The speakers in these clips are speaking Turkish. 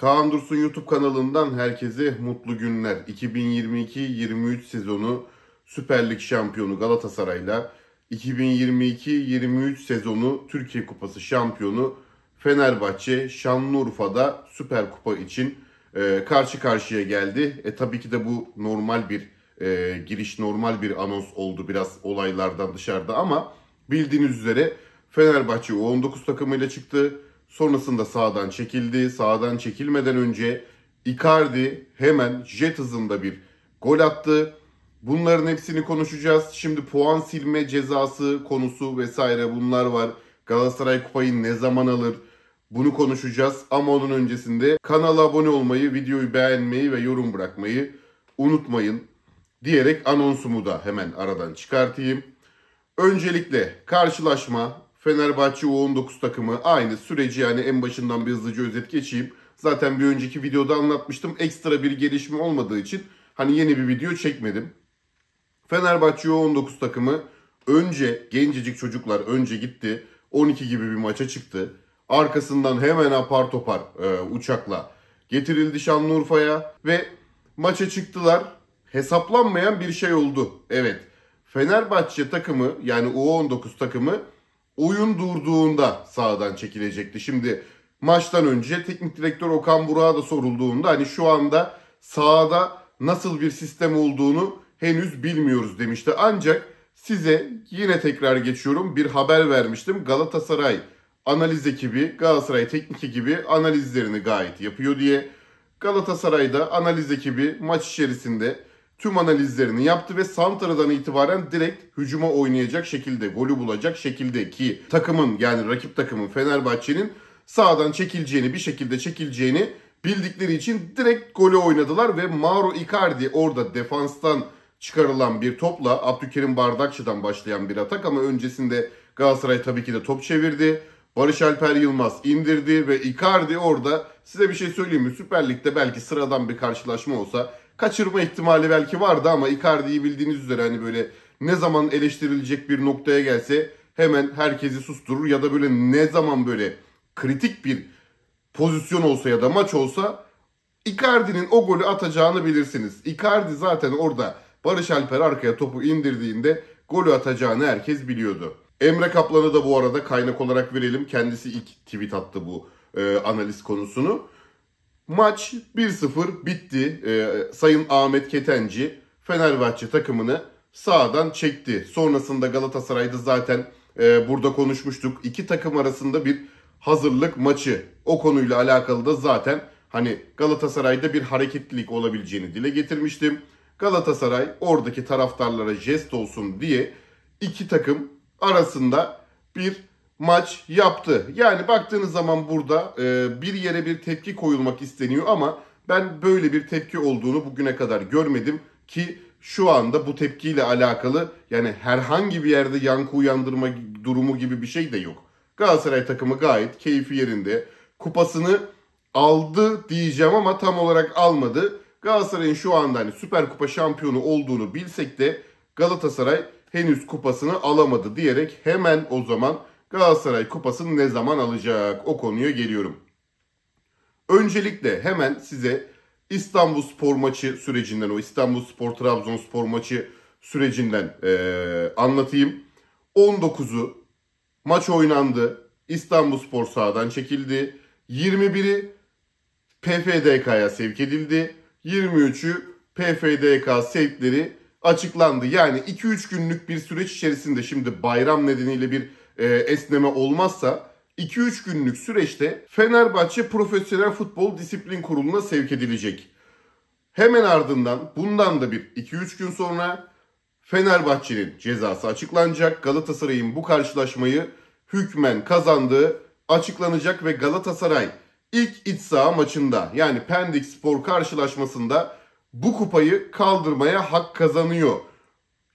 Kaan Dursun YouTube kanalından herkese mutlu günler. 2022-23 sezonu Süper Lig şampiyonu Galatasaray'la 2022-23 sezonu Türkiye Kupası şampiyonu Fenerbahçe Şanlıurfa'da Süper Kupa için e, karşı karşıya geldi. E, tabii ki de bu normal bir e, giriş, normal bir anons oldu biraz olaylardan dışarıda ama bildiğiniz üzere Fenerbahçe U19 takımıyla çıktı. Sonrasında sağdan çekildi. Sağdan çekilmeden önce Icardi hemen jet hızında bir gol attı. Bunların hepsini konuşacağız. Şimdi puan silme cezası konusu vesaire bunlar var. Galatasaray kupayı ne zaman alır? Bunu konuşacağız ama onun öncesinde kanala abone olmayı, videoyu beğenmeyi ve yorum bırakmayı unutmayın diyerek anonsumu da hemen aradan çıkartayım. Öncelikle karşılaşma Fenerbahçe U19 takımı aynı süreci yani en başından bir hızlıca özet geçeyim. Zaten bir önceki videoda anlatmıştım. Ekstra bir gelişme olmadığı için hani yeni bir video çekmedim. Fenerbahçe U19 takımı önce gencecik çocuklar önce gitti. 12 gibi bir maça çıktı. Arkasından hemen apar topar e, uçakla getirildi Şanlıurfa'ya ve maça çıktılar. Hesaplanmayan bir şey oldu. Evet. Fenerbahçe takımı yani U19 takımı oyun durduğunda sahadan çekilecekti. Şimdi maçtan önce teknik direktör Okan Burak'a da sorulduğunda hani şu anda sahada nasıl bir sistem olduğunu henüz bilmiyoruz demişti. Ancak size yine tekrar geçiyorum bir haber vermiştim. Galatasaray analiz ekibi, Galatasaray teknik ekibi analizlerini gayet yapıyor diye. Galatasaray'da analiz ekibi maç içerisinde tüm analizlerini yaptı ve Santaradan itibaren direkt hücuma oynayacak şekilde, golü bulacak şekilde ki takımın yani rakip takımın Fenerbahçe'nin sağdan çekileceğini, bir şekilde çekileceğini bildikleri için direkt golü oynadılar ve Mauro Icardi orada defanstan çıkarılan bir topla Abdülkerim Bardakçı'dan başlayan bir atak ama öncesinde Galatasaray tabii ki de top çevirdi. Barış Alper Yılmaz indirdi ve Icardi orada size bir şey söyleyeyim mi? Süper Lig'de belki sıradan bir karşılaşma olsa kaçırma ihtimali belki vardı ama Icardi'yi bildiğiniz üzere hani böyle ne zaman eleştirilecek bir noktaya gelse hemen herkesi susturur ya da böyle ne zaman böyle kritik bir pozisyon olsa ya da maç olsa Icardi'nin o golü atacağını bilirsiniz. Icardi zaten orada Barış Alper arkaya topu indirdiğinde golü atacağını herkes biliyordu. Emre Kaplan'ı da bu arada kaynak olarak verelim. Kendisi ilk tweet attı bu e, analiz konusunu. Maç 1-0 bitti. Ee, Sayın Ahmet Ketenci Fenerbahçe takımını sağdan çekti. Sonrasında Galatasaray'da zaten e, burada konuşmuştuk. İki takım arasında bir hazırlık maçı. O konuyla alakalı da zaten hani Galatasaray'da bir hareketlilik olabileceğini dile getirmiştim. Galatasaray oradaki taraftarlara jest olsun diye iki takım arasında bir maç yaptı. Yani baktığınız zaman burada e, bir yere bir tepki koyulmak isteniyor ama ben böyle bir tepki olduğunu bugüne kadar görmedim ki şu anda bu tepkiyle alakalı yani herhangi bir yerde yankı uyandırma durumu gibi bir şey de yok. Galatasaray takımı gayet keyfi yerinde. Kupasını aldı diyeceğim ama tam olarak almadı. Galatasaray'ın şu anda hani Süper Kupa şampiyonu olduğunu bilsek de Galatasaray henüz kupasını alamadı diyerek hemen o zaman Galatasaray kupasını ne zaman alacak? O konuya geliyorum. Öncelikle hemen size İstanbul Spor maçı sürecinden o İstanbul Spor Trabzon spor maçı sürecinden ee, anlatayım. 19'u maç oynandı. İstanbul Spor sahadan çekildi. 21'i PFDK'ya sevk edildi. 23'ü PFDK sevkleri açıklandı. Yani 2-3 günlük bir süreç içerisinde şimdi bayram nedeniyle bir e, esneme olmazsa 2-3 günlük süreçte Fenerbahçe Profesyonel Futbol Disiplin Kurulu'na sevk edilecek. Hemen ardından bundan da bir 2-3 gün sonra Fenerbahçe'nin cezası açıklanacak. Galatasaray'ın bu karşılaşmayı hükmen kazandığı açıklanacak ve Galatasaray ilk iç saha maçında yani Pendik Spor karşılaşmasında bu kupayı kaldırmaya hak kazanıyor.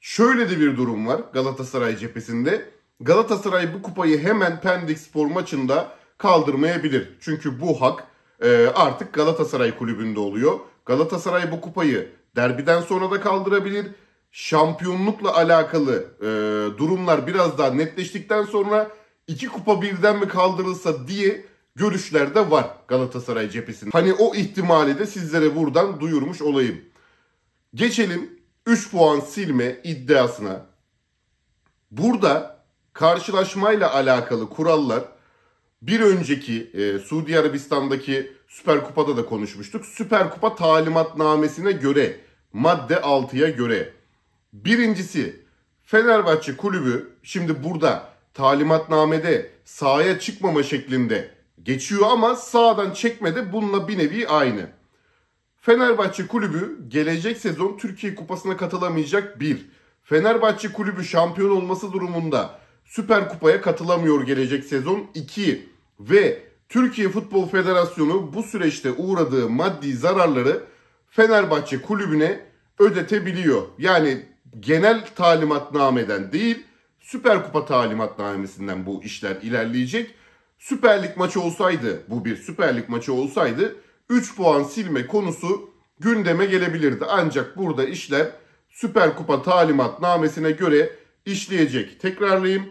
Şöyle de bir durum var Galatasaray cephesinde. Galatasaray bu kupayı hemen Pendik Spor maçında kaldırmayabilir. Çünkü bu hak e, artık Galatasaray kulübünde oluyor. Galatasaray bu kupayı derbiden sonra da kaldırabilir. Şampiyonlukla alakalı e, durumlar biraz daha netleştikten sonra iki kupa birden mi kaldırılsa diye görüşler de var Galatasaray cephesinde. Hani o ihtimali de sizlere buradan duyurmuş olayım. Geçelim 3 puan silme iddiasına. Burada karşılaşmayla alakalı kurallar bir önceki e, Suudi Arabistan'daki Süper Kupa'da da konuşmuştuk. Süper Kupa talimatnamesine göre madde 6'ya göre birincisi Fenerbahçe kulübü şimdi burada talimatnamede sahaya çıkmama şeklinde geçiyor ama sağdan de bununla bir nevi aynı. Fenerbahçe kulübü gelecek sezon Türkiye Kupası'na katılamayacak bir. Fenerbahçe kulübü şampiyon olması durumunda Süper Kupa'ya katılamıyor gelecek sezon 2 ve Türkiye Futbol Federasyonu bu süreçte uğradığı maddi zararları Fenerbahçe kulübüne ödetebiliyor. Yani genel talimatnameden değil Süper Kupa talimatnamesinden bu işler ilerleyecek. Süper Lig maçı olsaydı bu bir Süper Lig maçı olsaydı 3 puan silme konusu gündeme gelebilirdi. Ancak burada işler Süper Kupa talimatnamesine göre işleyecek. Tekrarlayayım.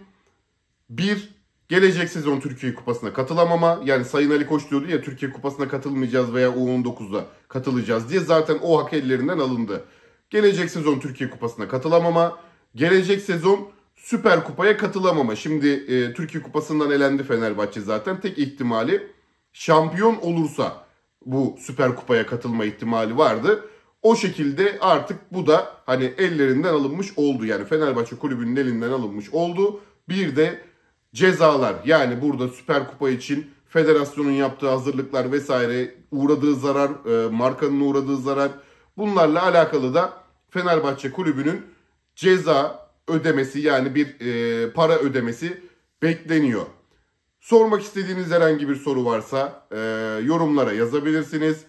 Bir, gelecek sezon Türkiye Kupası'na katılamama. Yani Sayın Ali Koç diyordu ya Türkiye Kupası'na katılmayacağız veya U19'da katılacağız diye zaten o hak ellerinden alındı. Gelecek sezon Türkiye Kupası'na katılamama. Gelecek sezon Süper Kupa'ya katılamama. Şimdi e, Türkiye Kupası'ndan elendi Fenerbahçe zaten. Tek ihtimali şampiyon olursa bu Süper Kupa'ya katılma ihtimali vardı. O şekilde artık bu da hani ellerinden alınmış oldu. Yani Fenerbahçe kulübünün elinden alınmış oldu. Bir de cezalar yani burada Süper Kupa için federasyonun yaptığı hazırlıklar vesaire uğradığı zarar, e, markanın uğradığı zarar bunlarla alakalı da Fenerbahçe kulübünün ceza ödemesi yani bir e, para ödemesi bekleniyor. Sormak istediğiniz herhangi bir soru varsa e, yorumlara yazabilirsiniz.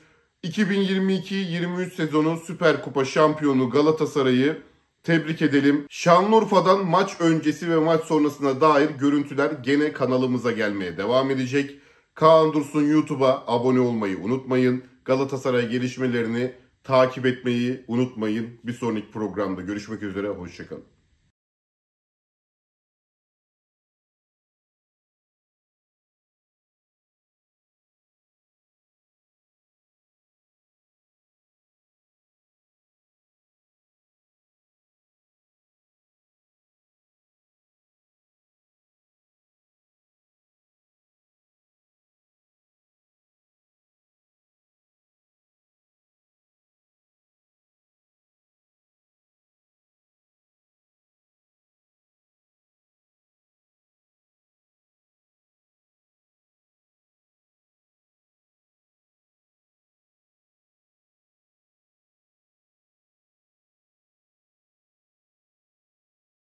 2022-23 sezonu Süper Kupa şampiyonu Galatasaray'ı tebrik edelim. Şanlıurfa'dan maç öncesi ve maç sonrasına dair görüntüler gene kanalımıza gelmeye devam edecek. Kaan Dursun YouTube'a abone olmayı unutmayın. Galatasaray gelişmelerini takip etmeyi unutmayın. Bir sonraki programda görüşmek üzere. Hoşçakalın.